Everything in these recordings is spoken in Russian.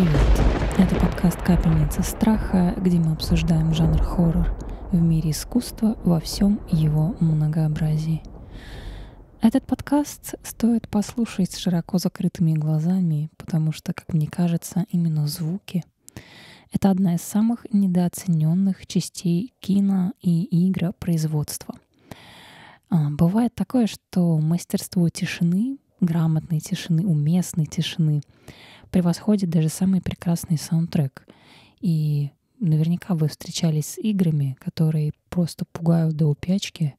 Привет! Это подкаст «Капельница страха», где мы обсуждаем жанр хоррор в мире искусства во всем его многообразии. Этот подкаст стоит послушать с широко закрытыми глазами, потому что, как мне кажется, именно звуки — это одна из самых недооцененных частей кино и игропроизводства. А, бывает такое, что мастерство тишины, грамотной тишины, уместной тишины — превосходит даже самый прекрасный саундтрек. И наверняка вы встречались с играми, которые просто пугают до упячки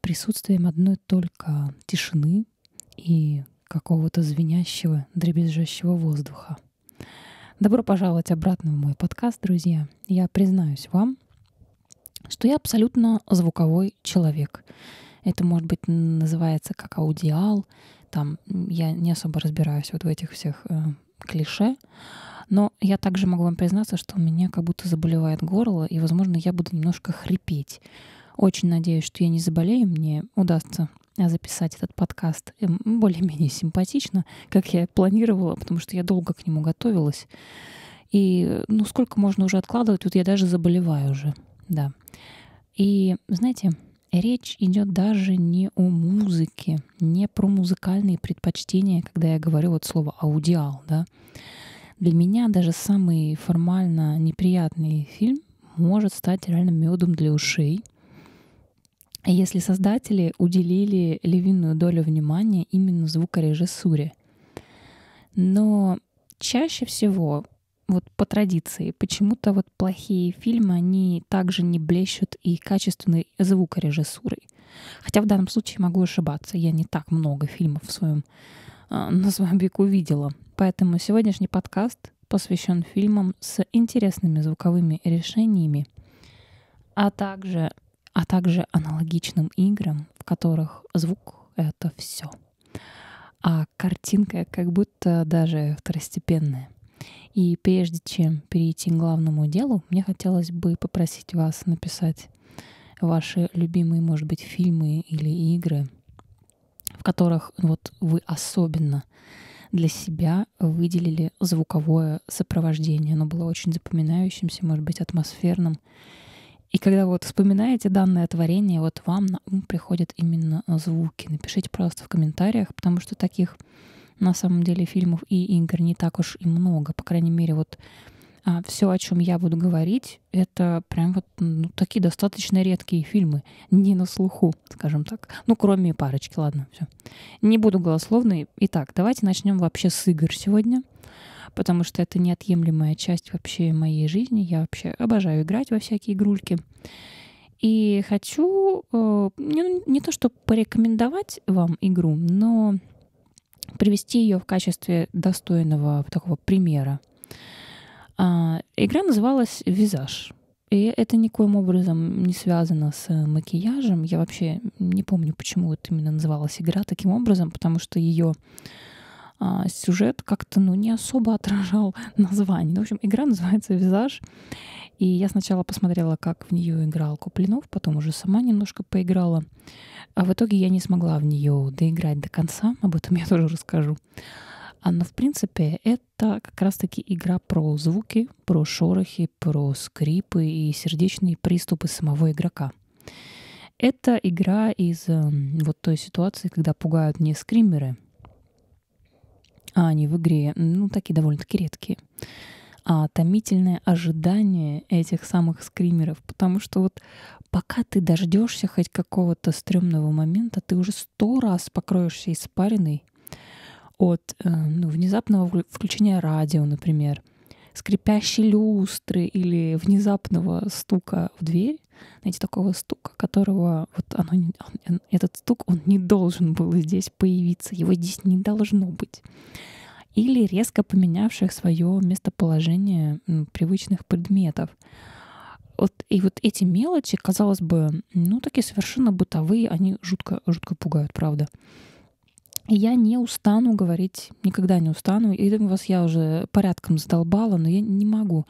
присутствием одной только тишины и какого-то звенящего, дребезжащего воздуха. Добро пожаловать обратно в мой подкаст, друзья. Я признаюсь вам, что я абсолютно звуковой человек. Это, может быть, называется как аудиал, там я не особо разбираюсь вот в этих всех э, клише. Но я также могу вам признаться, что у меня как будто заболевает горло, и, возможно, я буду немножко хрипеть. Очень надеюсь, что я не заболею, мне удастся э, записать этот подкаст э, более-менее симпатично, как я планировала, потому что я долго к нему готовилась. И ну сколько можно уже откладывать? Вот я даже заболеваю уже, да. И знаете, Речь идет даже не о музыке, не про музыкальные предпочтения, когда я говорю вот слово аудиал, да. Для меня даже самый формально неприятный фильм может стать реально медом для ушей, если создатели уделили львиную долю внимания именно звукорежиссуре. Но чаще всего вот по традиции, почему-то вот плохие фильмы, они также не блещут и качественной звукорежиссурой. Хотя в данном случае могу ошибаться, я не так много фильмов в своем, а, на своем веку видела. Поэтому сегодняшний подкаст посвящен фильмам с интересными звуковыми решениями, а также, а также аналогичным играм, в которых звук — это все. А картинка как будто даже второстепенная. И прежде чем перейти к главному делу, мне хотелось бы попросить вас написать ваши любимые, может быть, фильмы или игры, в которых вот вы особенно для себя выделили звуковое сопровождение. Оно было очень запоминающимся, может быть, атмосферным. И когда вот вспоминаете данное творение, вот вам на ум приходят именно звуки. Напишите, пожалуйста, в комментариях, потому что таких на самом деле фильмов и игр не так уж и много. По крайней мере, вот а, все, о чем я буду говорить, это прям вот ну, такие достаточно редкие фильмы, не на слуху, скажем так. Ну, кроме парочки, ладно, все. Не буду голословной. Итак, давайте начнем вообще с игр сегодня, потому что это неотъемлемая часть вообще моей жизни. Я вообще обожаю играть во всякие игрульки. И хочу э, не, ну, не то, чтобы порекомендовать вам игру, но привести ее в качестве достойного такого примера. А, игра называлась «Визаж». И это никоим образом не связано с макияжем. Я вообще не помню, почему это именно называлась игра таким образом, потому что ее а, сюжет как-то ну, не особо отражал название. Ну, в общем, игра называется «Визаж». И я сначала посмотрела, как в нее играл Куплинов, потом уже сама немножко поиграла. А в итоге я не смогла в нее доиграть до конца, об этом я тоже расскажу. А, но, в принципе, это как раз-таки игра про звуки, про шорохи, про скрипы и сердечные приступы самого игрока. Это игра из эм, вот той ситуации, когда пугают не скримеры, а они в игре, ну, такие довольно-таки редкие, а томительное ожидание этих самых скримеров, потому что вот пока ты дождешься хоть какого-то стрёмного момента, ты уже сто раз покроешься испариной от э, ну, внезапного включения радио, например, скрипящей люстры или внезапного стука в дверь, знаете, такого стука, которого вот оно, он, этот стук, он не должен был здесь появиться, его здесь не должно быть. Или резко поменявших свое местоположение привычных предметов. Вот, и вот эти мелочи, казалось бы, ну, такие совершенно бытовые, они жутко, жутко пугают, правда. И я не устану говорить, никогда не устану. И думаю, вас я уже порядком задолбала, но я не могу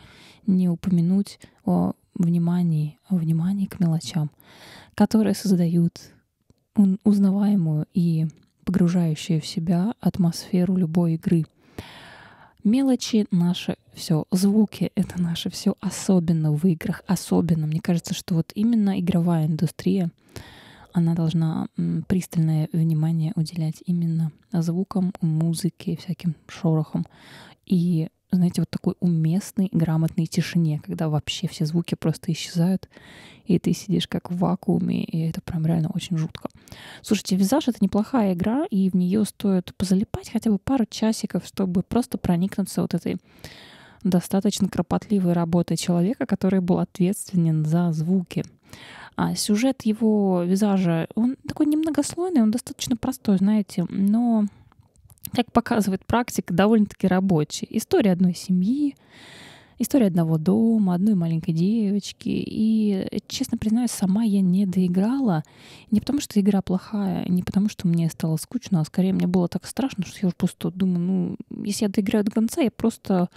не упомянуть о внимании, о внимании к мелочам, которые создают узнаваемую и погружающую в себя атмосферу любой игры — Мелочи наши все, звуки — это наше все, особенно в играх, особенно. Мне кажется, что вот именно игровая индустрия, она должна пристальное внимание уделять именно звукам, музыке, всяким шорохам. И, знаете, вот такой уместной, грамотной тишине, когда вообще все звуки просто исчезают, и ты сидишь как в вакууме, и это прям реально очень жутко. Слушайте, визаж — это неплохая игра, и в нее стоит позалипать хотя бы пару часиков, чтобы просто проникнуться вот этой достаточно кропотливой работой человека, который был ответственен за звуки. А сюжет его визажа, он такой немногослойный, он достаточно простой, знаете, но, как показывает практика, довольно-таки рабочий. История одной семьи, История одного дома, одной маленькой девочки. И, честно признаюсь, сама я не доиграла. Не потому, что игра плохая, не потому, что мне стало скучно, а скорее мне было так страшно, что я уже просто думаю, ну, если я доиграю до конца, я просто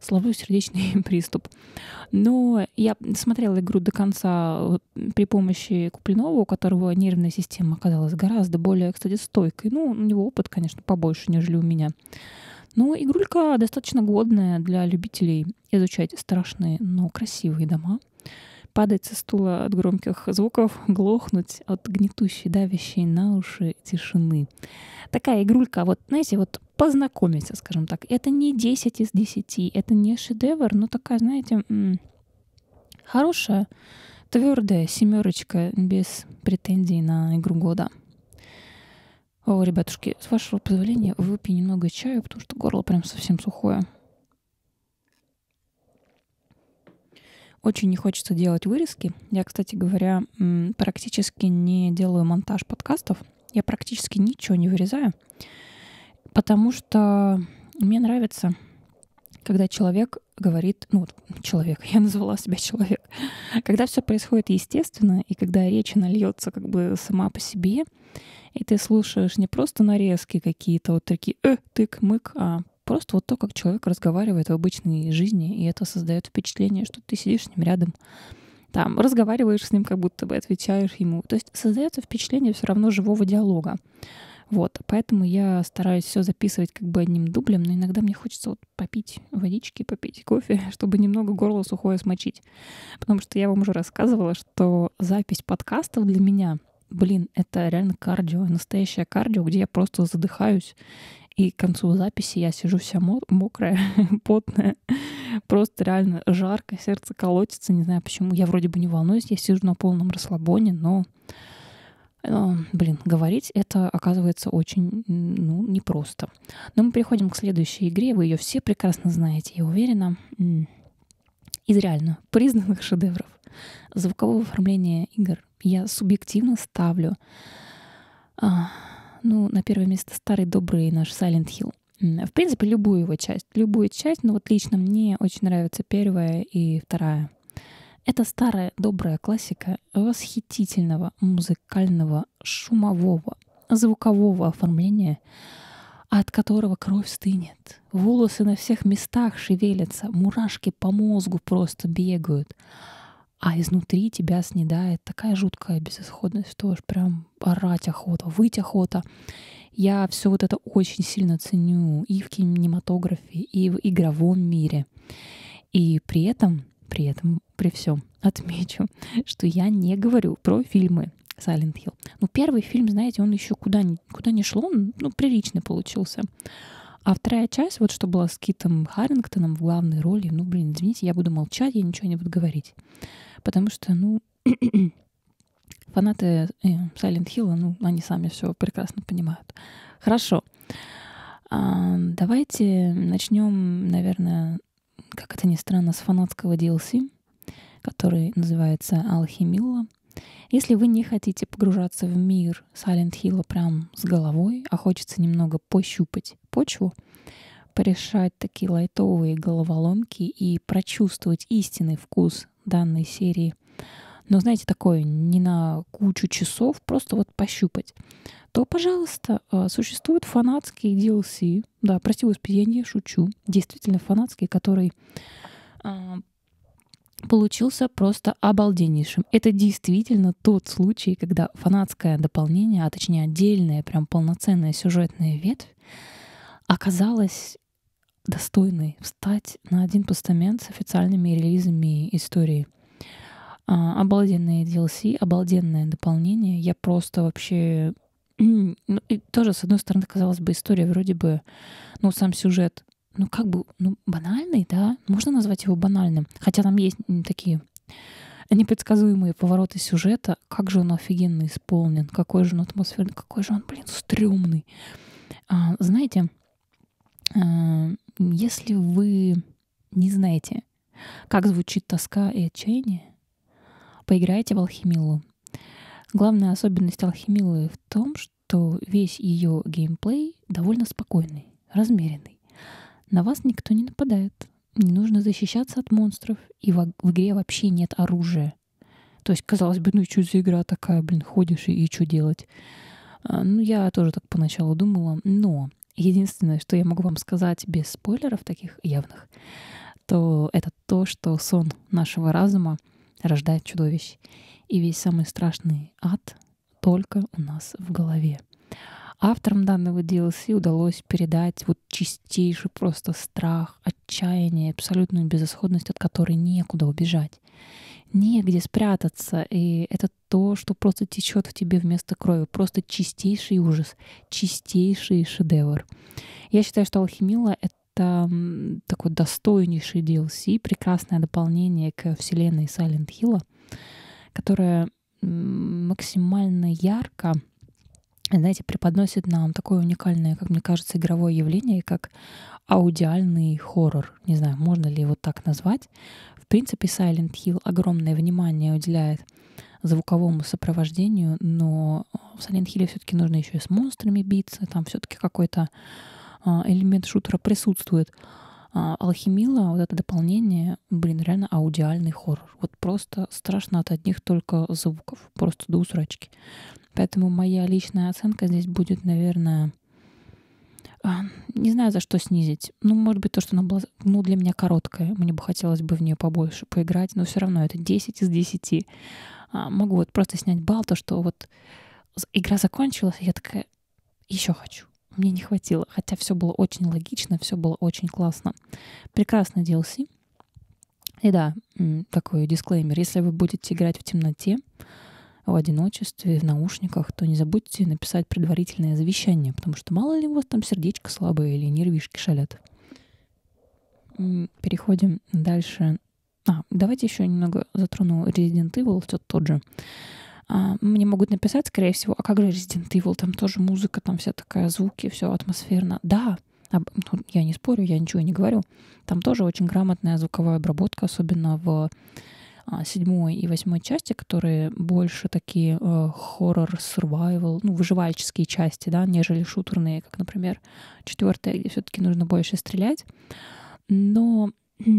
словлю сердечный приступ. Но я смотрела игру до конца э, при помощи Куплинова, у которого нервная система оказалась гораздо более, кстати, стойкой. Ну, у него опыт, конечно, побольше, нежели у меня. Но игрулька достаточно годная для любителей изучать страшные, но красивые дома. Падать со стула от громких звуков, глохнуть от гнетущей, давящей на уши тишины. Такая игрулька, вот, знаете, вот познакомиться, скажем так. Это не 10 из 10, это не шедевр, но такая, знаете, хорошая, твердая семерочка без претензий на игру года. О, ребятушки, с вашего позволения выпью немного чаю, потому что горло прям совсем сухое. Очень не хочется делать вырезки. Я, кстати говоря, практически не делаю монтаж подкастов. Я практически ничего не вырезаю, потому что мне нравится когда человек говорит, ну человек, я назвала себя человек, когда все происходит естественно, и когда речь нальется как бы сама по себе, и ты слушаешь не просто нарезки какие-то вот такие «э, тык-мык», а просто вот то, как человек разговаривает в обычной жизни, и это создает впечатление, что ты сидишь с ним рядом, там разговариваешь с ним, как будто бы отвечаешь ему. То есть создается впечатление все равно живого диалога. Вот, поэтому я стараюсь все записывать как бы одним дублем, но иногда мне хочется вот попить водички, попить кофе, чтобы немного горло сухое смочить. Потому что я вам уже рассказывала, что запись подкастов для меня, блин, это реально кардио, настоящее кардио, где я просто задыхаюсь, и к концу записи я сижу вся мокрая, потная, просто реально жарко, сердце колотится, не знаю почему. Я вроде бы не волнуюсь, я сижу на полном расслабоне, но Э, блин, говорить это оказывается очень ну, непросто. Но мы переходим к следующей игре. Вы ее все прекрасно знаете, я уверена. Из реально признанных шедевров звукового оформления игр я субъективно ставлю а, ну, на первое место старый добрый наш Silent Hill. В принципе, любую его часть. Любую часть, но вот лично мне очень нравится первая и вторая это старая добрая классика восхитительного музыкального шумового звукового оформления, от которого кровь стынет. Волосы на всех местах шевелятся, мурашки по мозгу просто бегают. А изнутри тебя снедает такая жуткая безысходность, что уж прям орать охота, выть охота. Я все вот это очень сильно ценю и в кинематографе, и в игровом мире. И при этом, при этом при всем отмечу, что я не говорю про фильмы Silent Hill. Ну, первый фильм, знаете, он еще куда ни, куда ни шло, он ну, прилично получился. А вторая часть, вот что была с Китом Харрингтоном в главной роли, ну, блин, извините, я буду молчать, я ничего не буду говорить. Потому что, ну, фанаты э, Silent Hill, ну, они сами все прекрасно понимают. Хорошо. А, давайте начнем, наверное, как это ни странно, с фанатского DLC который называется «Алхимилла». Если вы не хотите погружаться в мир Silent Hill прям с головой, а хочется немного пощупать почву, порешать такие лайтовые головоломки и прочувствовать истинный вкус данной серии, но, знаете, такое не на кучу часов, просто вот пощупать, то, пожалуйста, э, существуют фанатские DLC, да, прости господи, я не шучу, действительно фанатские, которые а, получился просто обалденнейшим. Это действительно тот случай, когда фанатское дополнение, а точнее отдельная, прям полноценная сюжетная ветвь, оказалась достойной встать на один постамент с официальными релизами истории. А, обалденные DLC, обалденное дополнение. Я просто вообще... Ну, и тоже, с одной стороны, казалось бы, история вроде бы... Ну, сам сюжет ну как бы, ну банальный, да, можно назвать его банальным, хотя там есть такие непредсказуемые повороты сюжета, как же он офигенно исполнен, какой же он атмосферный, какой же он, блин, стрёмный. А, знаете, а, если вы не знаете, как звучит тоска и отчаяние, поиграйте в алхимилу. Главная особенность алхимилы в том, что весь ее геймплей довольно спокойный, размеренный. На вас никто не нападает. Не нужно защищаться от монстров. И в, в игре вообще нет оружия. То есть, казалось бы, ну что за игра такая, блин, ходишь и, и что делать? А, ну, я тоже так поначалу думала. Но единственное, что я могу вам сказать без спойлеров таких явных, то это то, что сон нашего разума рождает чудовищ. И весь самый страшный ад только у нас в голове. Авторам данного DLC удалось передать вот чистейший просто страх, отчаяние, абсолютную безысходность, от которой некуда убежать, негде спрятаться, и это то, что просто течет в тебе вместо крови, просто чистейший ужас, чистейший шедевр. Я считаю, что «Алхимила» — это такой достойнейший DLC, прекрасное дополнение к вселенной Silent Hill, которое максимально ярко знаете, преподносит нам такое уникальное, как мне кажется, игровое явление, как аудиальный хоррор. Не знаю, можно ли его так назвать. В принципе, Silent Hill огромное внимание уделяет звуковому сопровождению, но э, в Silent Hill все-таки нужно еще и с монстрами биться, там все-таки какой-то э, элемент шутера присутствует. А Алхимила, вот это дополнение, блин, реально аудиальный хоррор. Вот просто страшно от одних только звуков, просто до усрачки. Поэтому моя личная оценка здесь будет, наверное, а, не знаю, за что снизить. Ну, может быть, то, что она была ну, для меня короткая. Мне бы хотелось бы в нее побольше поиграть, но все равно это 10 из 10. А, могу вот просто снять балл, то, что вот игра закончилась, и я такая, еще хочу. Мне не хватило, хотя все было очень логично, все было очень классно. Прекрасно DLC. И да, такой дисклеймер. Если вы будете играть в темноте, в одиночестве, в наушниках, то не забудьте написать предварительное завещание, потому что мало ли у вас там сердечко слабое или нервишки шалят. Переходим дальше. А, давайте еще немного затрону Resident Evil, все тот же. А, мне могут написать, скорее всего, а как же Resident Evil, там тоже музыка, там вся такая, звуки, все атмосферно. Да, ну, я не спорю, я ничего не говорю. Там тоже очень грамотная звуковая обработка, особенно в а, седьмой и восьмой части, которые больше такие хоррор, э, survival, ну, выживальческие части, да, нежели шутерные, как, например, четвертая, где все-таки нужно больше стрелять. Но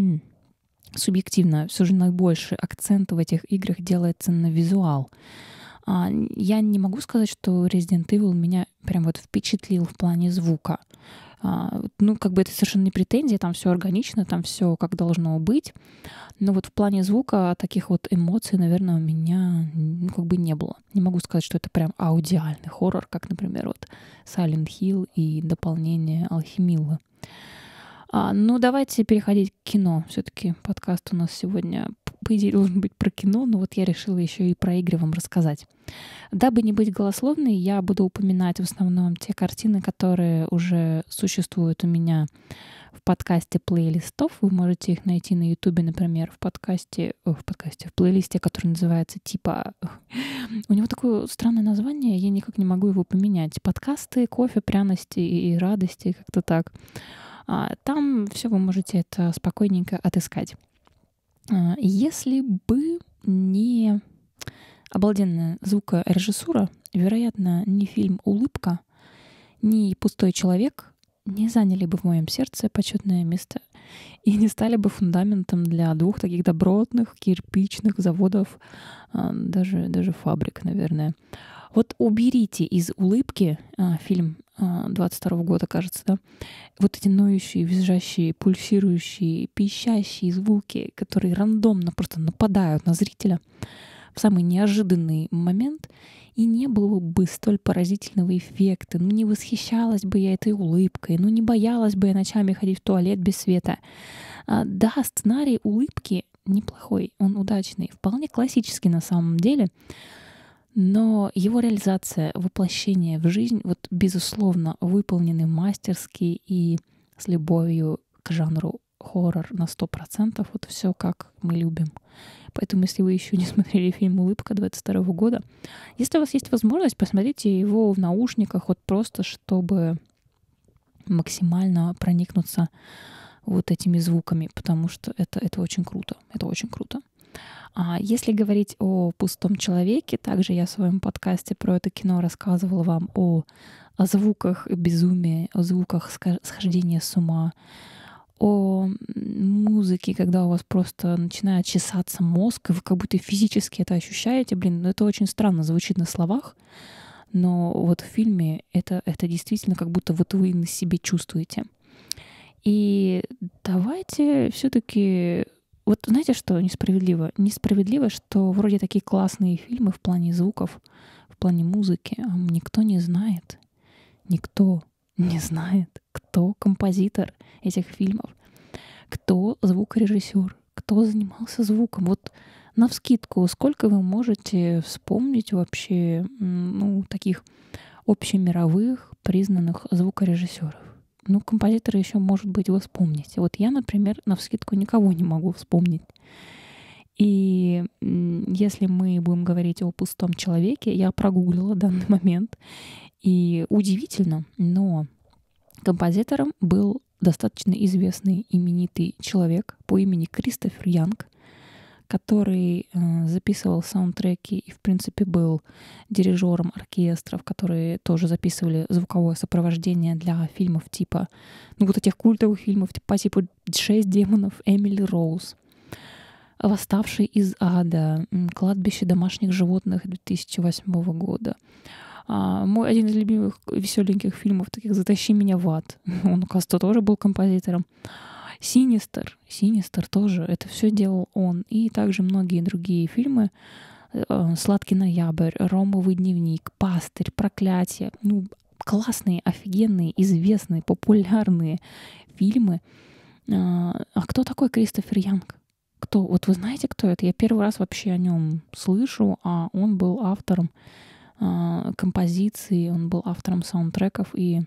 субъективно все же наибольший акцент в этих играх делается на визуал. А, я не могу сказать, что Resident Evil меня прям вот впечатлил в плане звука. А, ну, как бы это совершенно не претензия, там все органично, там все как должно быть. Но вот в плане звука таких вот эмоций, наверное, у меня ну, как бы не было. Не могу сказать, что это прям аудиальный хоррор, как, например, вот Silent Hill и дополнение Алхимилы. А, ну, давайте переходить к кино. Все-таки подкаст у нас сегодня по идее, должен быть про кино, но вот я решила еще и про игры вам рассказать. Дабы не быть голословной, я буду упоминать в основном те картины, которые уже существуют у меня в подкасте плейлистов. Вы можете их найти на Ютубе, например, в подкасте, в подкасте, в плейлисте, который называется типа... У него такое странное название, я никак не могу его поменять. Подкасты, кофе, пряности и радости, как-то так. А, там все вы можете это спокойненько отыскать. А, если бы не обалденная звукорежиссура, вероятно, ни фильм «Улыбка», ни «Пустой человек» не заняли бы в моем сердце почетное место и не стали бы фундаментом для двух таких добротных кирпичных заводов, а, даже, даже фабрик, наверное. Вот уберите из улыбки а, фильм 22 а, -го года, кажется, да, вот эти ноющие, визжащие, пульсирующие, пищащие звуки, которые рандомно просто нападают на зрителя в самый неожиданный момент, и не было бы столь поразительного эффекта. Ну, не восхищалась бы я этой улыбкой, ну, не боялась бы я ночами ходить в туалет без света. А, да, сценарий улыбки неплохой, он удачный, вполне классический на самом деле, но его реализация, воплощение в жизнь, вот, безусловно, выполнены мастерски и с любовью к жанру хоррор на 100%, вот все как мы любим. Поэтому, если вы еще не смотрели фильм «Улыбка» 22 года, если у вас есть возможность, посмотрите его в наушниках, вот просто чтобы максимально проникнуться вот этими звуками, потому что это, это очень круто, это очень круто. А, если говорить о пустом человеке, также я в своем подкасте про это кино рассказывала вам о, о звуках безумия, о звуках схождения с ума, о музыке, когда у вас просто начинает чесаться мозг, и вы как будто физически это ощущаете. Блин, ну это очень странно звучит на словах, но вот в фильме это, это действительно как будто вот вы на себе чувствуете. И давайте все-таки вот знаете, что несправедливо? Несправедливо, что вроде такие классные фильмы в плане звуков, в плане музыки, а никто не знает. Никто не знает, кто композитор этих фильмов, кто звукорежиссер, кто занимался звуком. Вот на вскидку, сколько вы можете вспомнить вообще ну, таких общемировых признанных звукорежиссеров? ну, композитора еще, может быть, вы вспомните. Вот я, например, на вскидку никого не могу вспомнить. И если мы будем говорить о пустом человеке, я прогуглила данный момент. И удивительно, но композитором был достаточно известный именитый человек по имени Кристофер Янг который э, записывал саундтреки и, в принципе, был дирижером оркестров, которые тоже записывали звуковое сопровождение для фильмов типа, ну вот этих культовых фильмов по типа типу «Шесть демонов», «Эмили Роуз», «Восставший из ада», «Кладбище домашних животных» 2008 года. А, мой один из любимых веселеньких фильмов, таких «Затащи меня в ад». Он, оказывается, тоже был композитором. Синистер, Синистер тоже, это все делал он. И также многие другие фильмы. Э, «Сладкий ноябрь», «Ромовый дневник», «Пастырь», «Проклятие». Ну, классные, офигенные, известные, популярные фильмы. А, а кто такой Кристофер Янг? Кто? Вот вы знаете, кто это? Я первый раз вообще о нем слышу, а он был автором а, композиции, он был автором саундтреков и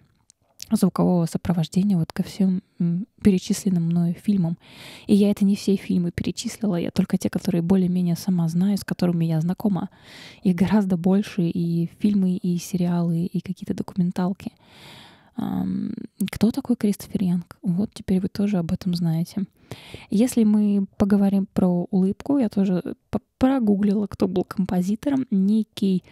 звукового сопровождения вот ко всем перечисленным мною фильмам. И я это не все фильмы перечислила, я только те, которые более-менее сама знаю, с которыми я знакома. Их гораздо больше и фильмы, и сериалы, и какие-то документалки. Кто такой Кристофер Янг? Вот теперь вы тоже об этом знаете. Если мы поговорим про улыбку, я тоже прогуглила, кто был композитором. Некий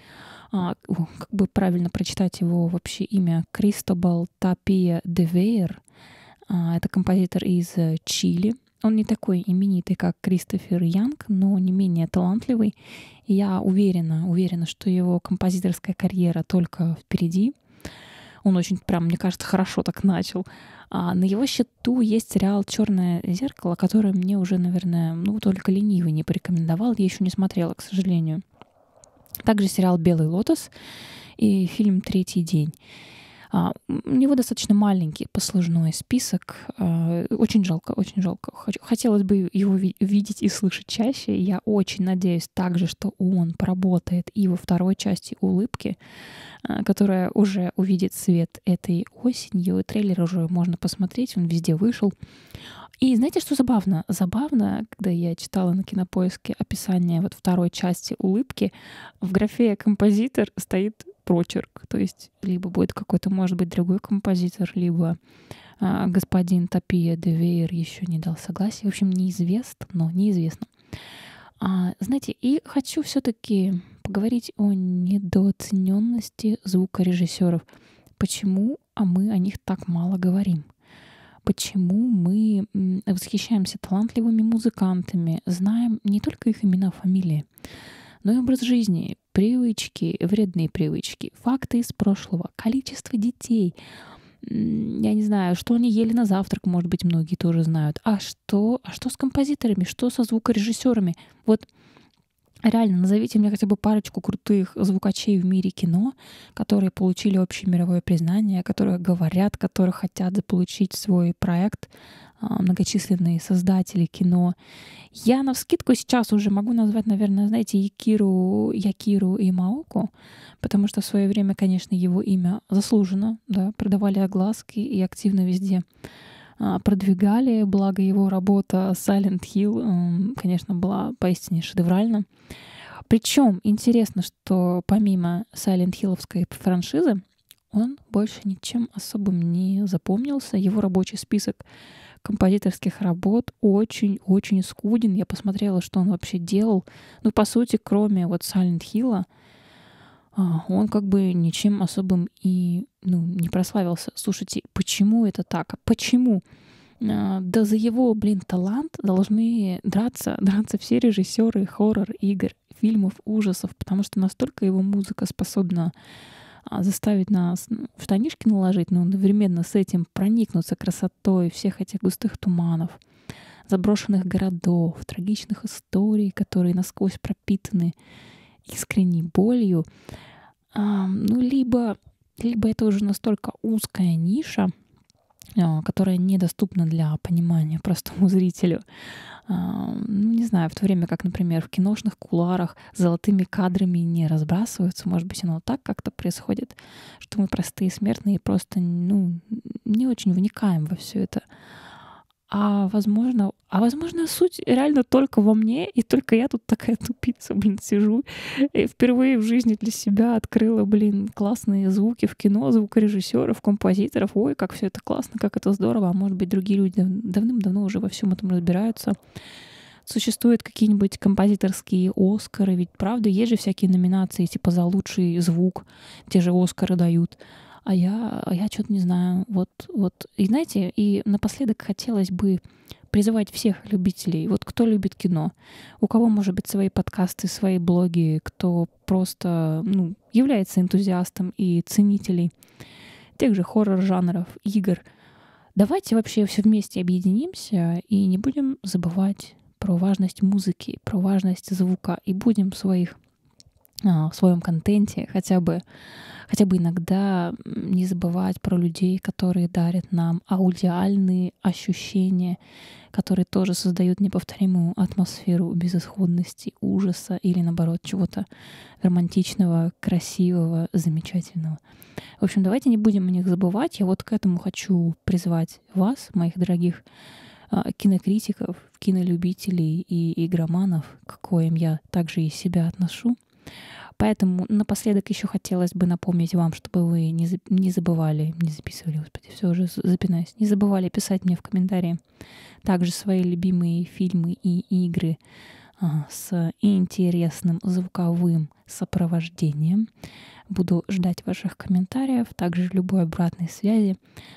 а, как бы правильно прочитать его вообще имя, Кристобал Тапия де а, это композитор из э, Чили. Он не такой именитый, как Кристофер Янг, но не менее талантливый. я уверена, уверена, что его композиторская карьера только впереди. Он очень, прям, мне кажется, хорошо так начал. А на его счету есть сериал «Черное зеркало», который мне уже, наверное, ну, только ленивый не порекомендовал. Я еще не смотрела, к сожалению. Также сериал «Белый лотос» и фильм «Третий день». А, у него достаточно маленький послужной список. А, очень жалко, очень жалко. Хотелось бы его видеть и слышать чаще. Я очень надеюсь также, что он поработает и во второй части «Улыбки», а, которая уже увидит свет этой осенью. Трейлер уже можно посмотреть, он везде вышел. И знаете, что забавно? Забавно, когда я читала на кинопоиске описание вот второй части улыбки, в графе композитор стоит прочерк. То есть либо будет какой-то, может быть, другой композитор, либо а, господин Топия Девейер еще не дал согласия. В общем, неизвестно, но неизвестно. А, знаете, и хочу все-таки поговорить о недооцененности звукорежиссеров. Почему а мы о них так мало говорим? почему мы восхищаемся талантливыми музыкантами, знаем не только их имена, фамилии, но и образ жизни, привычки, вредные привычки, факты из прошлого, количество детей. Я не знаю, что они ели на завтрак, может быть, многие тоже знают. А что, а что с композиторами, что со звукорежиссерами? Вот Реально, назовите мне хотя бы парочку крутых звукачей в мире кино, которые получили общее мировое признание, которые говорят, которые хотят заполучить свой проект, а, многочисленные создатели кино. Я на вскидку сейчас уже могу назвать, наверное, знаете, Якиру, Якиру и Маоку, потому что в свое время, конечно, его имя заслуженно, да, продавали огласки и активно везде а, продвигали, благо его работа Silent Hill, эм, конечно, была поистине шедевральна. Причем интересно, что помимо Silent Hill'овской франшизы, он больше ничем особым не запомнился. Его рабочий список композиторских работ очень-очень скуден. Я посмотрела, что он вообще делал. Ну, по сути, кроме вот Silent Hill, а, он как бы ничем особым и ну, не прославился. Слушайте, почему это так? А почему? А, да за его, блин, талант должны драться, драться все режиссеры хоррор, игр, фильмов, ужасов, потому что настолько его музыка способна заставить нас ну, в штанишки наложить, но одновременно с этим проникнуться красотой всех этих густых туманов, заброшенных городов, трагичных историй, которые насквозь пропитаны искренней болью, ну, либо, либо это уже настолько узкая ниша, а, которая недоступна для понимания простому зрителю. Ну, не знаю, в то время как, например, в киношных куларах золотыми кадрами не разбрасываются, может быть, оно так как-то происходит, что мы простые смертные просто, ну, не очень вникаем во все это а возможно, а возможно, суть реально только во мне, и только я тут такая тупица, блин, сижу. И впервые в жизни для себя открыла, блин, классные звуки в кино, звукорежиссеров, композиторов. Ой, как все это классно, как это здорово. А может быть, другие люди давным-давно уже во всем этом разбираются. Существуют какие-нибудь композиторские Оскары, ведь правда, есть же всякие номинации, типа за лучший звук, те же Оскары дают а я, а я что-то не знаю. Вот, вот. И знаете, и напоследок хотелось бы призывать всех любителей. Вот кто любит кино, у кого, может быть, свои подкасты, свои блоги, кто просто ну, является энтузиастом и ценителей тех же хоррор-жанров, игр. Давайте вообще все вместе объединимся и не будем забывать про важность музыки, про важность звука и будем в своих а, в своем контенте, хотя бы, хотя бы иногда не забывать про людей, которые дарят нам аудиальные ощущения, которые тоже создают неповторимую атмосферу безысходности, ужаса или, наоборот, чего-то романтичного, красивого, замечательного. В общем, давайте не будем о них забывать. Я вот к этому хочу призвать вас, моих дорогих а, кинокритиков, кинолюбителей и игроманов, к коим я также и себя отношу — Поэтому напоследок еще хотелось бы напомнить вам, чтобы вы не, за, не забывали, не записывали, господи, все уже запинаюсь, не забывали писать мне в комментарии также свои любимые фильмы и игры а, с интересным звуковым сопровождением. Буду ждать ваших комментариев, также любой обратной связи.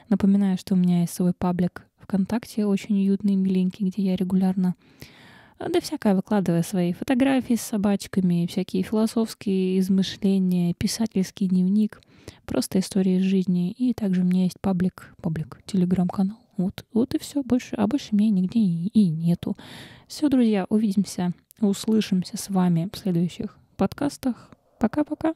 Напоминаю, что у меня есть свой паблик ВКонтакте, очень уютный, миленький, где я регулярно а, да всякое, выкладывая свои фотографии с собачками, всякие философские измышления, писательский дневник, просто истории жизни. И также у меня есть паблик, паблик, телеграм-канал. Вот, вот и все, больше, а больше меня нигде и, и нету. Все, друзья, увидимся, услышимся с вами в следующих подкастах. Пока-пока.